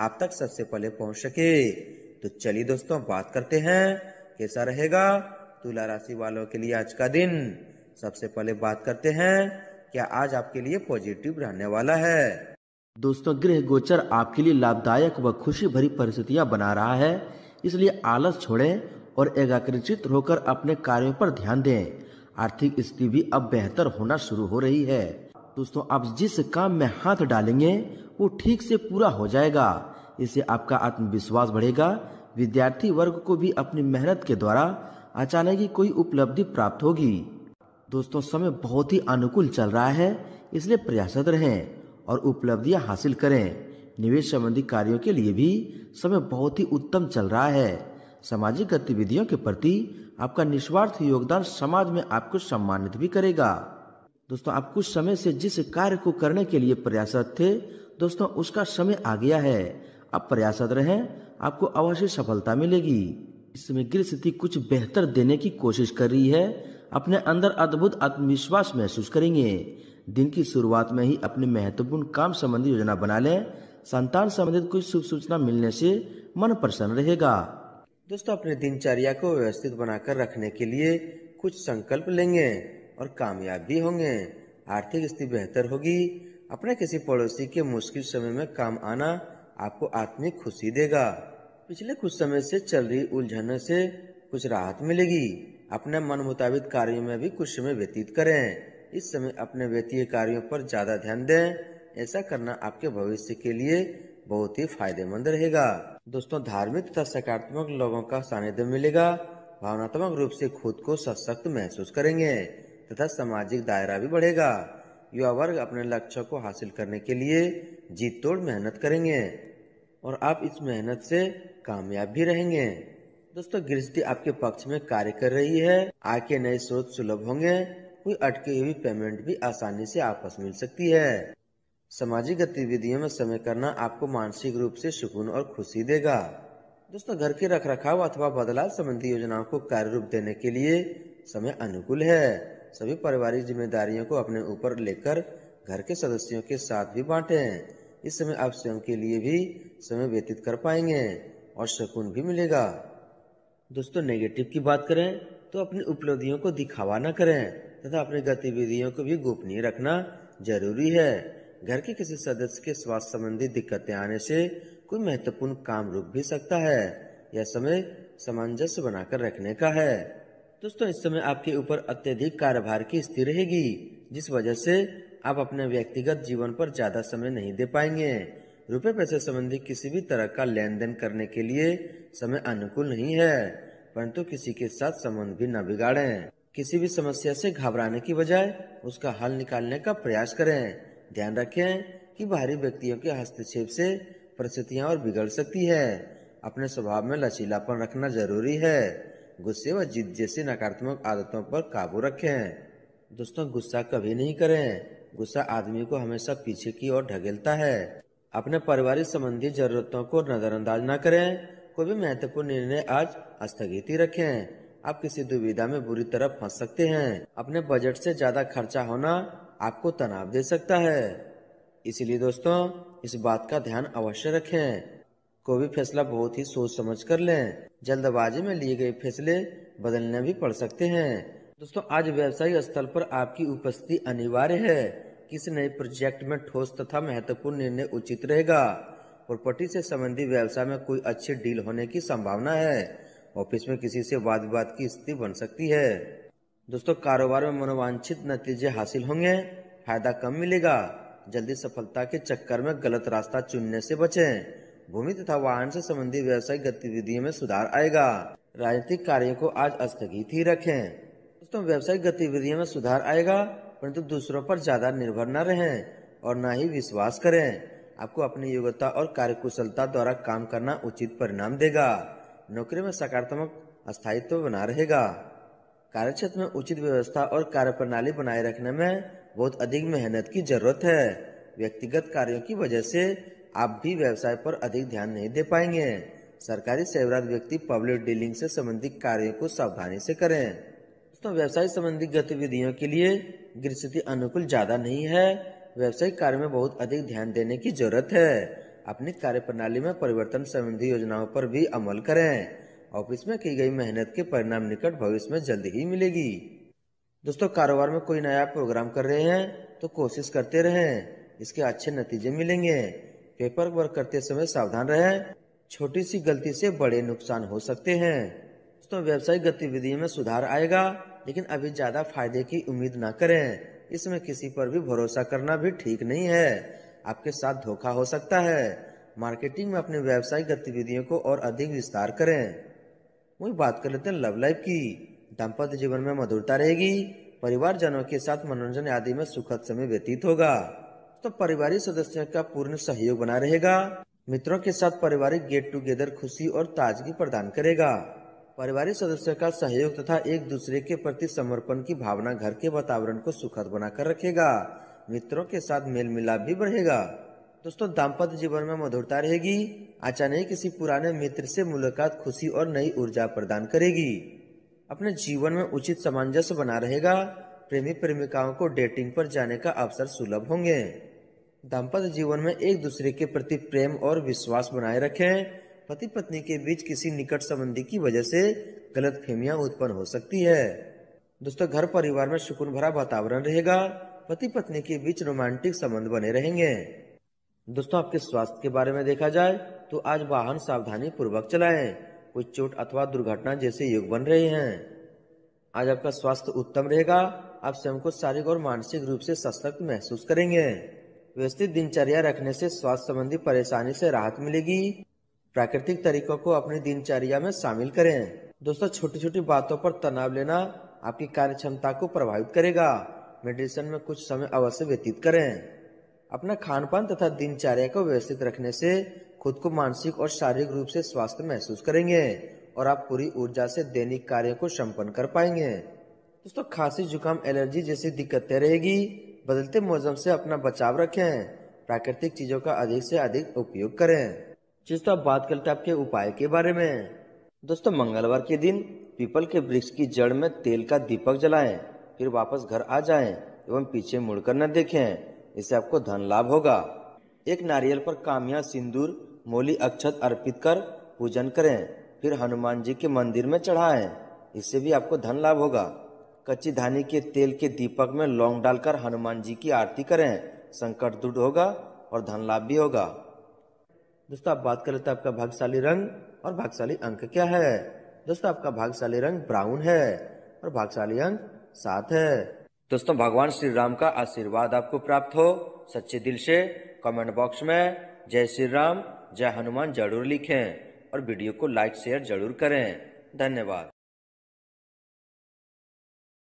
आप तक सबसे पहले पहुंच सके तो चलिए दोस्तों बात करते हैं कैसा रहेगा तुला राशि वालों के लिए आज का दिन सबसे पहले बात करते हैं क्या आज आपके लिए पॉजिटिव रहने वाला है दोस्तों गृह गोचर आपके लिए लाभदायक व खुशी भरी परिस्थितियां बना रहा है इसलिए आलस छोड़ें और एकाग्रचित होकर अपने कार्यों पर ध्यान दें आर्थिक स्थिति भी अब बेहतर होना शुरू हो रही है दोस्तों आप जिस काम में हाथ डालेंगे वो ठीक से पूरा हो जाएगा इससे आपका आत्मविश्वास बढ़ेगा विद्यार्थी वर्ग को भी अपनी मेहनत के द्वारा अचानक ही कोई उपलब्धि प्राप्त होगी दोस्तों समय बहुत ही अनुकूल चल रहा है इसलिए प्रयासरत रहें और उपलब्धियां हासिल करें निवेश संबंधी कार्यों के लिए भी समय बहुत ही उत्तम चल रहा है सामाजिक गतिविधियों के प्रति आपका निस्वार्थ योगदान समाज में आपको सम्मानित भी करेगा दोस्तों आप कुछ समय से जिस कार्य को करने के लिए प्रयासरत थे दोस्तों उसका समय आ गया है आप प्रयासरत रहें आपको अवश्य सफलता मिलेगी इसमें गृह स्थिति कुछ बेहतर देने की कोशिश कर रही है अपने अंदर अद्भुत आत्मविश्वास महसूस करेंगे दिन की शुरुआत में ही अपने महत्वपूर्ण काम संबंधी योजना बना लें संतान संबंधित कुछ शुभ सूचना मिलने से मन प्रसन्न रहेगा दोस्तों अपने दिनचर्या को व्यवस्थित बनाकर रखने के लिए कुछ संकल्प लेंगे और कामयाब भी होंगे आर्थिक स्थिति बेहतर होगी अपने किसी पड़ोसी के मुश्किल समय में काम आना आपको आत्मिक खुशी देगा पिछले कुछ समय से चल रही उलझन से कुछ राहत मिलेगी अपने मन मुताबिक कार्यों में भी कुछ समय व्यतीत करें इस समय अपने व्यतीय कार्यों पर ज्यादा ध्यान दें ऐसा करना आपके भविष्य के लिए बहुत ही फायदेमंद रहेगा दोस्तों धार्मिक तथा सकारात्मक लोगों का सानिध्य मिलेगा भावनात्मक रूप से खुद को सशक्त महसूस करेंगे तथा सामाजिक दायरा भी बढ़ेगा युवा वर्ग अपने लक्ष्य को हासिल करने के लिए जीत तोड़ मेहनत करेंगे और आप इस मेहनत से कामयाब भी रहेंगे दोस्तों गृहस्थी आपके पक्ष में कार्य कर रही है आय के नए स्रोत सुलभ होंगे कोई अटके हुई पेमेंट भी आसानी से आपस मिल सकती है सामाजिक गतिविधियों में समय करना आपको मानसिक रूप से सुकून और खुशी देगा दोस्तों घर के रख रखाव अथवा बदलाव संबंधी योजनाओं को कार्य रूप देने के लिए समय अनुकूल है सभी पारिवारिक जिम्मेदारियों को अपने ऊपर लेकर घर के सदस्यों के साथ भी हैं इस समय आप स्वयं के लिए भी समय व्यतीत कर पाएंगे और सुकून भी मिलेगा दोस्तों नेगेटिव की बात करें तो अपनी उपलब्धियों को दिखावा न करें तथा अपनी गतिविधियों को भी गोपनीय रखना जरूरी है घर के किसी सदस्य के स्वास्थ्य संबंधी दिक्कतें आने से कोई महत्वपूर्ण काम रुक भी सकता है यह समय सामंजस्य बनाकर रखने का है दोस्तों इस समय आपके ऊपर अत्यधिक कार्यभार की स्थिति रहेगी जिस वजह से आप अपने व्यक्तिगत जीवन पर ज्यादा समय नहीं दे पाएंगे रुपए पैसे संबंधी किसी भी तरह का लेन देन करने के लिए समय अनुकूल नहीं है परंतु किसी के साथ संबंध भी न बिगाड़े किसी भी समस्या से घबराने की बजाय उसका हल निकालने का प्रयास करें ध्यान रखें कि बाहरी व्यक्तियों के हस्तक्षेप से परिस्थितियाँ और बिगड़ सकती है अपने स्वभाव में लचीलापन रखना जरूरी है गुस्से व जिद जैसी नकारात्मक आदतों पर काबू रखें दोस्तों गुस्सा कभी नहीं करें गुस्सा आदमी को हमेशा पीछे की ओर ढकेलता है अपने पारिवारिक संबंधी जरूरतों को नजरअंदाज न करें कोई भी महत्वपूर्ण निर्णय आज स्थगित ही रखें आप किसी दुविधा में बुरी तरह फंस सकते हैं अपने बजट से ज्यादा खर्चा होना आपको तनाव दे सकता है इसलिए दोस्तों इस बात का ध्यान अवश्य रखें को भी फैसला बहुत ही सोच समझ कर लें जल्दबाजी में लिए गए फैसले बदलने भी पड़ सकते हैं दोस्तों आज व्यवसायिक स्थल पर आपकी उपस्थिति अनिवार्य है किस नए प्रोजेक्ट में ठोस तथा महत्वपूर्ण निर्णय उचित रहेगा प्रॉपर्टी से संबंधित व्यवसाय में कोई अच्छी डील होने की संभावना है ऑफिस में किसी से वाद विवाद की स्थिति बन सकती है दोस्तों कारोबार में मनोवांछित नतीजे हासिल होंगे फायदा कम मिलेगा जल्दी सफलता के चक्कर में गलत रास्ता चुनने से बचें भूमि तथा वाहन से संबंधित व्यवसायिक गतिविधियों में सुधार आएगा राजनीतिक कार्यों को आज स्थगित ही रखें दोस्तों व्यवसायिक गतिविधियों में सुधार आएगा परंतु दूसरों पर ज्यादा निर्भर न रहें और न ही विश्वास करें आपको अपनी योग्यता और कार्यकुशलता द्वारा काम करना उचित परिणाम देगा नौकरी में सकारात्मक स्थायित्व बना रहेगा कार्य क्षेत्र में उचित व्यवस्था और प्रणाली बनाए रखने में बहुत अधिक मेहनत की जरूरत है व्यक्तिगत कार्यों की वजह से आप भी व्यवसाय पर अधिक ध्यान नहीं दे पाएंगे सरकारी सेवरात व्यक्ति पब्लिक डीलिंग से संबंधित कार्यों को सावधानी से करें दोस्तों व्यवसाय संबंधी गतिविधियों के लिए गृह स्थिति अनुकूल ज्यादा नहीं है व्यवसायिक कार्य में बहुत अधिक ध्यान देने की जरूरत है अपनी कार्य प्रणाली में परिवर्तन संबंधी योजनाओं पर भी अमल करें ऑफिस में की गई मेहनत के परिणाम निकट भविष्य में जल्द ही मिलेगी दोस्तों कारोबार में कोई नया प्रोग्राम कर रहे हैं तो कोशिश करते रहें इसके अच्छे नतीजे मिलेंगे पेपर वर्क करते समय सावधान रहें छोटी सी गलती से बड़े नुकसान हो सकते हैं दोस्तों व्यवसायिक गतिविधि में सुधार आएगा लेकिन अभी ज्यादा फायदे की उम्मीद ना करें इसमें किसी पर भी भरोसा करना भी ठीक नहीं है आपके साथ धोखा हो सकता है मार्केटिंग में अपने व्यवसायिक गतिविधियों को और अधिक विस्तार करें वही बात कर लेते हैं लव लाइफ की दाम्पत्य जीवन में मधुरता रहेगी परिवारजनों के साथ मनोरंजन आदि में सुखद समय व्यतीत होगा तो पारिवारिक सदस्यों का पूर्ण सहयोग बना रहेगा मित्रों के साथ पारिवारिक गेट टुगेदर खुशी और ताजगी प्रदान करेगा पारिवारिक सदस्यों का सहयोग तथा एक दूसरे के प्रति समर्पण की भावना घर के वातावरण को सुखद बनाकर रखेगा मित्रों के साथ मेल मिलाप भी बढ़ेगा दोस्तों दाम्पत्य जीवन में मधुरता रहेगी अचानक किसी पुराने मित्र से मुलाकात खुशी और नई ऊर्जा प्रदान करेगी अपने जीवन में उचित सामंजस्य बना रहेगा प्रेमी प्रेमिकाओं को डेटिंग पर जाने का अवसर सुलभ होंगे दाम्पत्य जीवन में एक दूसरे के प्रति प्रेम और विश्वास बनाए रखें पति पत्नी के बीच किसी निकट संबंधी की वजह से गलत फहमियाँ उत्पन्न हो सकती है दोस्तों घर परिवार में सुकून भरा वातावरण रहेगा पति पत्नी के बीच रोमांटिक संबंध बने रहेंगे दोस्तों आपके स्वास्थ्य के बारे में देखा जाए तो आज वाहन सावधानी पूर्वक चलाएं कुछ चोट अथवा दुर्घटना जैसे योग बन रहे हैं आज आपका स्वास्थ्य उत्तम रहेगा आप स्वयं को शारीरिक और मानसिक रूप से सशक्त महसूस करेंगे व्यवस्थित दिनचर्या रखने से स्वास्थ्य संबंधी परेशानी से राहत मिलेगी प्राकृतिक तरीकों को अपनी दिनचर्या में शामिल करें दोस्तों छोटी छोटी बातों पर तनाव लेना आपकी कार्य क्षमता को प्रभावित करेगा मेडिटेशन में कुछ समय अवश्य व्यतीत करें अपना खान पान तथा दिनचर्या को व्यवस्थित रखने से खुद को मानसिक और शारीरिक रूप से स्वास्थ्य महसूस करेंगे और आप पूरी ऊर्जा से दैनिक कार्यों को संपन्न कर पाएंगे दोस्तों खांसी जुकाम एलर्जी जैसी दिक्कतें रहेगी बदलते मौसम से अपना बचाव रखें प्राकृतिक चीजों का अधिक से अधिक उपयोग करें जिस अब बात करते हैं आपके उपाय के बारे में दोस्तों मंगलवार के दिन पीपल के वृक्ष की जड़ में तेल का दीपक जलाएं फिर वापस घर आ जाएं एवं पीछे मुड़कर न देखें इससे आपको धन लाभ होगा एक नारियल पर कामिया सिंदूर मोली अक्षत अर्पित कर पूजन करें फिर हनुमान जी के मंदिर में चढ़ाएं इससे भी आपको धन लाभ होगा कच्ची धानी के तेल के दीपक में लौंग डालकर हनुमान जी की आरती करें संकट दूर होगा और धन लाभ भी होगा दोस्तों आप बात कर लेते हैं आपका भाग्यशाली रंग और भाग्यशाली अंक क्या है दोस्तों आपका भाग्यशाली रंग ब्राउन है और भाग्यशाली अंक सात है दोस्तों भगवान श्री राम का आशीर्वाद आपको प्राप्त हो सच्चे दिल से कमेंट बॉक्स में जय श्री राम जय हनुमान जरूर लिखें और वीडियो को लाइक शेयर जरूर करें धन्यवाद